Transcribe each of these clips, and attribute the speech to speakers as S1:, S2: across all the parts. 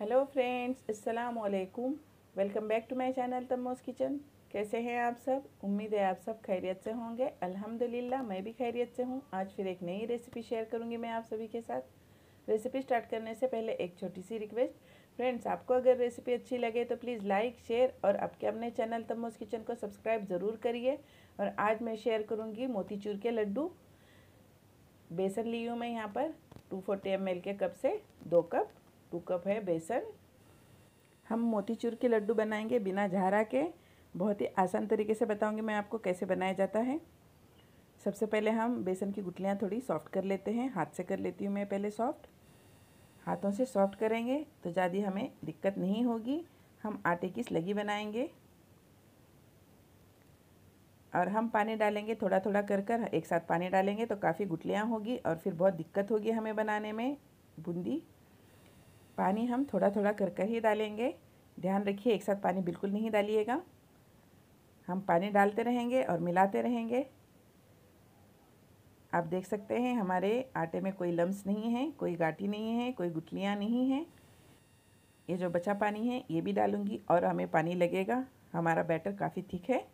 S1: hello friends अस्सलाम वालेकुम welcome back to my channel Tamoz kitchen कैसे हैं आप सब उम्मीद है आप सब खैरियत से होंगे अल्हम्दुलिल्लाह मैं भी खैरियत से हूँ आज फिर एक नई रेसिपी शेयर करूँगी मैं आप सभी के साथ रेसिपी स्टार्ट करने से पहले एक छोटी सी रिक्वेस्ट फ्रेंड्स आपको अगर रेसिपी अच्छी लगे तो प्लीज़ लाइक शेयर और आपके अपने चैनल तमोज किचन को सब्सक्राइब ज़रूर करिए और आज मैं शेयर करूँगी मोतीचूर के लड्डू बेसन ली हूँ मैं यहाँ पर टू फोर्टी एम के कप से दो कप टू कप है बेसन हम मोतीचूर के लड्डू बनाएंगे बिना झारा के बहुत ही आसान तरीके से बताऊंगी मैं आपको कैसे बनाया जाता है सबसे पहले हम बेसन की गुटलियाँ थोड़ी सॉफ्ट कर लेते हैं हाथ से कर लेती हूँ मैं पहले सॉफ्ट हाथों से सॉफ्ट करेंगे तो ज़्यादा हमें दिक्कत नहीं होगी हम आटे की स्लगी बनाएंगे और हम पानी डालेंगे थोड़ा थोड़ा कर कर एक साथ पानी डालेंगे तो काफ़ी गुटलियाँ होगी और फिर बहुत दिक्कत होगी हमें बनाने में बूंदी पानी हम थोड़ा थोड़ा कर कर ही डालेंगे ध्यान रखिए एक साथ पानी बिल्कुल नहीं डालिएगा हम पानी डालते रहेंगे और मिलाते रहेंगे आप देख सकते हैं हमारे आटे में कोई लम्स नहीं है कोई गाठी नहीं है कोई गुटलियाँ नहीं हैं ये जो बचा पानी है ये भी डालूँगी और हमें पानी लगेगा हमारा बैटर काफ़ी थिक है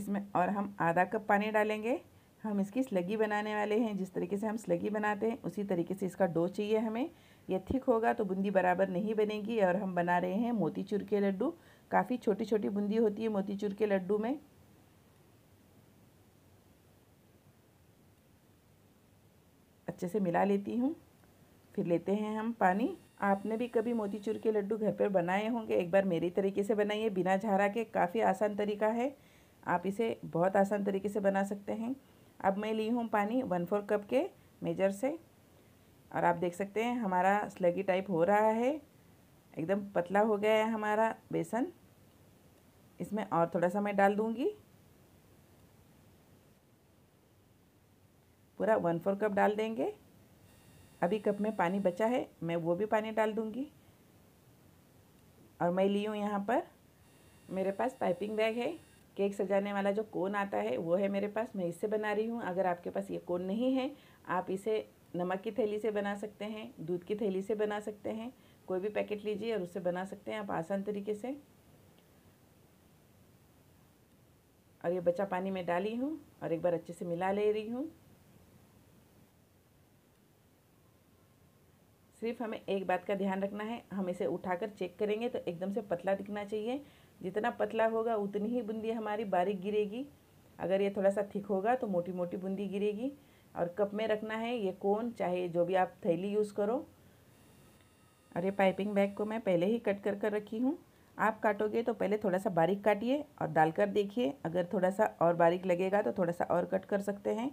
S1: इसमें और हम आधा कप पानी डालेंगे हम इसकी स्लगी बनाने वाले हैं जिस तरीके से हम स्लगी बनाते हैं उसी तरीके से इसका डो चाहिए हमें यह थिक होगा तो बूंदी बराबर नहीं बनेगी और हम बना रहे हैं मोतीचूर के लड्डू काफ़ी छोटी छोटी बूंदी होती है मोतीचूर के लड्डू में अच्छे से मिला लेती हूँ फिर लेते हैं हम पानी आपने भी कभी मोतीचूर के लड्डू घर पर बनाए होंगे एक बार मेरे तरीके से बनाइए बिना झारा के काफ़ी आसान तरीका है आप इसे बहुत आसान तरीके से बना सकते हैं अब मैं ली हूँ पानी वन फोर कप के मेजर से और आप देख सकते हैं हमारा स्लगी टाइप हो रहा है एकदम पतला हो गया है हमारा बेसन इसमें और थोड़ा सा मैं डाल दूँगी पूरा वन फोर कप डाल देंगे अभी कप में पानी बचा है मैं वो भी पानी डाल दूँगी और मैं ली हूँ यहाँ पर मेरे पास पाइपिंग बैग है केक सजाने वाला जो कोन आता है वो है मेरे पास मैं इससे बना रही हूँ अगर आपके पास ये कोन नहीं है आप इसे नमक की थैली से बना सकते हैं दूध की थैली से बना सकते हैं कोई भी पैकेट लीजिए और उससे बना सकते हैं आप आसान तरीके से और ये बचा पानी में डाली हूँ और एक बार अच्छे से मिला ले रही हूँ सिर्फ हमें एक बात का ध्यान रखना है हम इसे उठाकर चेक करेंगे तो एकदम से पतला दिखना चाहिए जितना पतला होगा उतनी ही बूंदी हमारी बारीक गिरेगी अगर ये थोड़ा सा थिक होगा तो मोटी मोटी बूंदी गिरेगी और कप में रखना है ये कोन चाहे जो भी आप थैली यूज़ करो और ये पाइपिंग बैग को मैं पहले ही कट कर कर रखी हूँ आप काटोगे तो पहले थोड़ा सा बारीक काटिए और डाल कर देखिए अगर थोड़ा सा और बारीक लगेगा तो थोड़ा सा और कट कर सकते हैं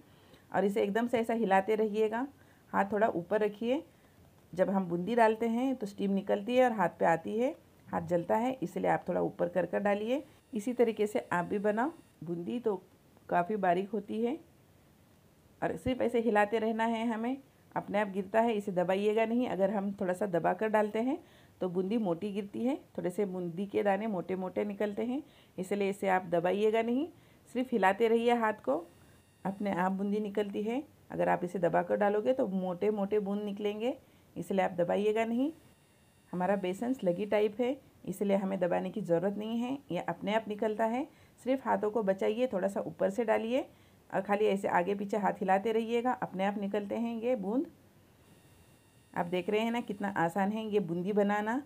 S1: और इसे एकदम से ऐसा हिलाते रहिएगा हाथ थोड़ा ऊपर रखिए जब हम बूंदी डालते हैं तो स्टीम निकलती है और हाथ पे आती है हाथ जलता है इसलिए आप थोड़ा ऊपर कर कर डालिए इसी तरीके से आप भी बनाओ बूंदी तो काफ़ी बारीक होती है और सिर्फ ऐसे हिलाते रहना है हमें अपने आप गिरता है इसे दबाइएगा नहीं अगर हम थोड़ा सा दबा कर डालते हैं तो बूंदी मोटी गिरती है थोड़े से बूंदी के दाने मोटे मोटे निकलते हैं इसलिए इसे आप दबाइएगा नहीं सिर्फ हिलाते रहिए हाथ को अपने आप बूंदी निकलती है अगर आप इसे दबा कर डालोगे तो मोटे मोटे बूंद निकलेंगे इसलिए आप दबाइएगा नहीं हमारा बेसन स्लगी टाइप है इसलिए हमें दबाने की ज़रूरत नहीं है यह अपने आप निकलता है सिर्फ हाथों को बचाइए थोड़ा सा ऊपर से डालिए और खाली ऐसे आगे पीछे हाथ हिलाते रहिएगा अपने आप निकलते हैं ये बूंद आप देख रहे हैं ना कितना आसान है ये बूंदी बनाना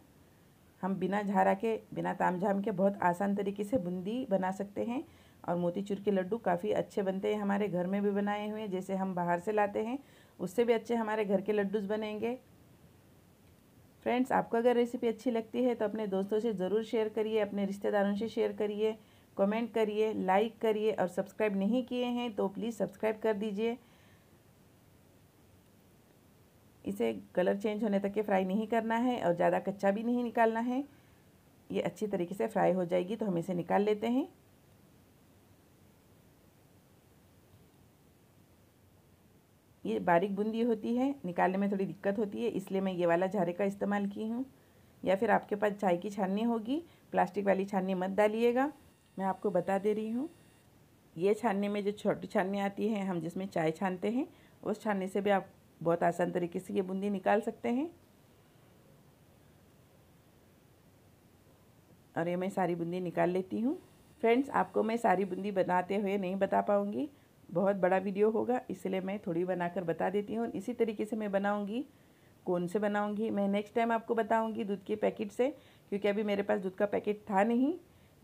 S1: हम बिना झारा के बिना ताम झाम के बहुत आसान तरीके से बूंदी बना सकते हैं और मोतीचूर के लड्डू काफ़ी अच्छे बनते हैं हमारे घर में भी बनाए हुए जैसे हम बाहर से लाते हैं उससे भी अच्छे हमारे घर के लड्डूस बनेंगे फ्रेंड्स आपको अगर रेसिपी अच्छी लगती है तो अपने दोस्तों से ज़रूर शेयर करिए अपने रिश्तेदारों से शेयर करिए कमेंट करिए लाइक करिए और सब्सक्राइब नहीं किए हैं तो प्लीज़ सब्सक्राइब कर दीजिए इसे कलर चेंज होने तक के फ्राई नहीं करना है और ज़्यादा कच्चा भी नहीं निकालना है ये अच्छी तरीके से फ्राई हो जाएगी तो हम इसे निकाल लेते हैं ये बारीक बूंदी होती है निकालने में थोड़ी दिक्कत होती है इसलिए मैं ये वाला झारे का इस्तेमाल की हूँ या फिर आपके पास चाय की छाननी होगी प्लास्टिक वाली छाननी मत डालिएगा मैं आपको बता दे रही हूँ ये छानने में जो छोटी छाननी आती है हम जिसमें चाय छानते हैं उस छाननी से भी आप बहुत आसान तरीके से ये बूंदी निकाल सकते हैं और ये मैं सारी बूंदी निकाल लेती हूँ फ्रेंड्स आपको मैं सारी बूंदी बनाते हुए नहीं बता पाऊँगी बहुत बड़ा वीडियो होगा इसलिए मैं थोड़ी बनाकर बता देती हूँ इसी तरीके से मैं बनाऊँगी कौन से बनाऊँगी मैं नेक्स्ट टाइम आपको बताऊँगी दूध के पैकेट से क्योंकि अभी मेरे पास दूध का पैकेट था नहीं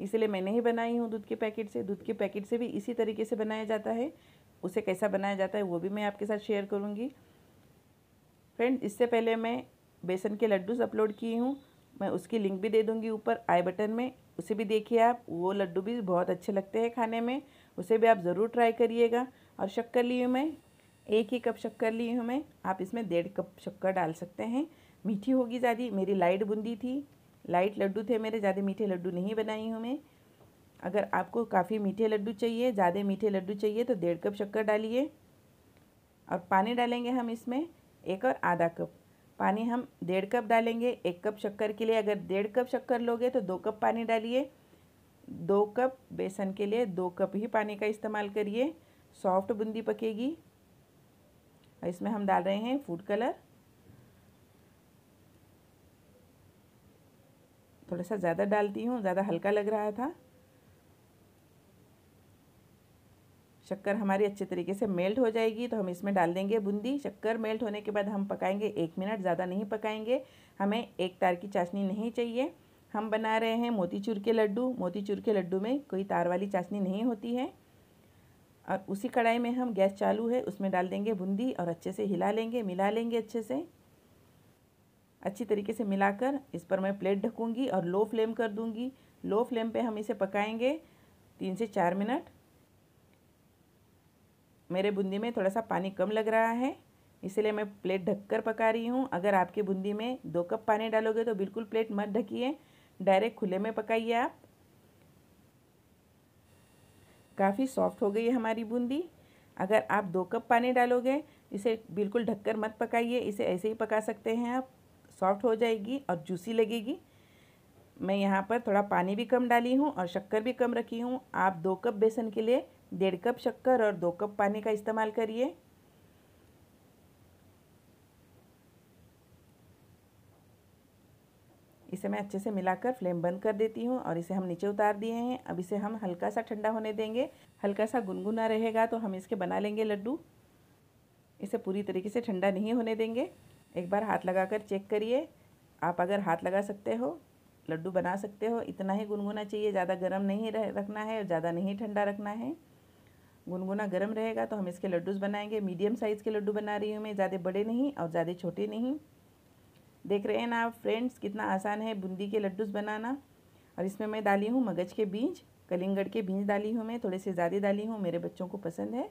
S1: इसलिए मैं ही बनाई हूँ दूध के पैकेट से दूध के पैकेट से भी इसी तरीके से बनाया जाता है उसे कैसा बनाया जाता है वो भी मैं आपके साथ शेयर करूँगी फ्रेंड इससे पहले मैं बेसन के लड्डूस अपलोड की हूँ मैं उसकी लिंक भी दे दूँगी ऊपर आई बटन में उसे भी देखिए आप वो लड्डू भी बहुत अच्छे लगते हैं खाने में उसे भी आप ज़रूर ट्राई करिएगा और शक्कर ली हूँ मैं एक ही कप शक्कर ली हूँ मैं आप इसमें डेढ़ कप शक्कर डाल सकते हैं मीठी होगी ज़्यादा मेरी लाइट बूंदी थी लाइट लड्डू थे मेरे ज़्यादा मीठे लड्डू नहीं बनाई हूँ मैं अगर आपको काफ़ी मीठे लड्डू चाहिए ज़्यादा मीठे लड्डू चाहिए तो डेढ़ कप शक्कर डालिए और पानी डालेंगे हम इसमें एक और आधा कप पानी हम डेढ़ कप डालेंगे एक कप शक्कर के लिए अगर डेढ़ कप शक्कर लोगे तो दो कप पानी डालिए दो कप बेसन के लिए दो कप ही पानी का इस्तेमाल करिए सॉफ्ट बूंदी पकेगी और इसमें हम डाल रहे हैं फूड कलर थोड़ा सा ज़्यादा डालती हूँ ज़्यादा हल्का लग रहा था शक्कर हमारी अच्छे तरीके से मेल्ट हो जाएगी तो हम इसमें डाल देंगे बूंदी शक्कर मेल्ट होने के बाद हम पकाएंगे एक मिनट ज़्यादा नहीं पकाएंगे हमें एक तार की चाशनी नहीं चाहिए हम बना रहे हैं मोतीचूर के लड्डू मोतीचूर के लड्डू में कोई तार वाली चाशनी नहीं होती है और उसी कढ़ाई में हम गैस चालू है उसमें डाल देंगे बूंदी और अच्छे से हिला लेंगे मिला लेंगे अच्छे से अच्छी तरीके से मिलाकर इस पर मैं प्लेट ढकूंगी और लो फ्लेम कर दूंगी लो फ्लेम पे हम इसे पकाएंगे तीन से चार मिनट मेरे बूंदी में थोड़ा सा पानी कम लग रहा है इसलिए मैं प्लेट ढककर पका रही हूँ अगर आपकी बूंदी में दो कप पानी डालोगे तो बिल्कुल प्लेट मत ढकिए डायरेक्ट खुले में पकाइए आप काफ़ी सॉफ्ट हो गई है हमारी बूंदी अगर आप दो कप पानी डालोगे इसे बिल्कुल ढककर मत पकाइए इसे ऐसे ही पका सकते हैं आप सॉफ्ट हो जाएगी और जूसी लगेगी मैं यहाँ पर थोड़ा पानी भी कम डाली हूँ और शक्कर भी कम रखी हूँ आप दो कप बेसन के लिए डेढ़ कप शक्कर और दो कप पानी का इस्तेमाल करिए इसे मैं अच्छे से मिलाकर फ्लेम बंद कर देती हूँ और इसे हम नीचे उतार दिए हैं अब इसे हम हल्का सा ठंडा होने देंगे हल्का सा गुनगुना रहेगा तो हम इसके बना लेंगे लड्डू इसे पूरी तरीके से ठंडा नहीं होने देंगे एक बार हाथ लगाकर चेक करिए आप अगर हाथ लगा सकते हो लड्डू बना सकते हो इतना ही गुनगुना चाहिए ज़्यादा गर्म नहीं रखना है और ज़्यादा नहीं ठंडा रखना है गुनगुना गर्म रहेगा तो हम इसके लड्डूस बनाएंगे मीडियम साइज़ के लड्डू बना रही हूँ मैं ज़्यादा बड़े नहीं और ज़्यादा छोटे नहीं देख रहे हैं ना आप फ्रेंड्स कितना आसान है बूंदी के लड्डूस बनाना और इसमें मैं डाली हूँ मगज के बीज कलिंगड़ के बीज डाली हूँ मैं थोड़े से ज़्यादा डाली हूँ मेरे बच्चों को पसंद है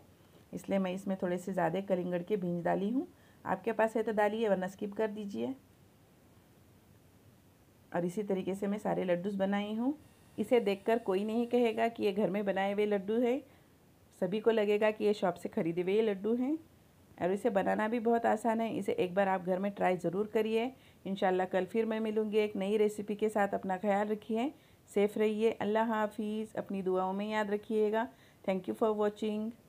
S1: इसलिए मैं इसमें थोड़े से ज़्यादा कलिंगड़ के बीज डाली हूँ आपके पास है तो डालिए वरना स्किप कर दीजिए और इसी तरीके से मैं सारे लड्डूस बनाई हूँ इसे देखकर कोई नहीं कहेगा कि ये घर में बनाए हुए लड्डू है सभी को लगेगा कि ये शॉप से ख़रीदे हुए लड्डू हैं और इसे बनाना भी बहुत आसान है इसे एक बार आप घर में ट्राई ज़रूर करिए इन कल फिर मैं मिलूँगी एक नई रेसिपी के साथ अपना ख्याल रखिए सेफ़ रहिए अल्लाह हाफिज़ अपनी दुआओं में याद रखिएगा थैंक यू फॉर वॉचिंग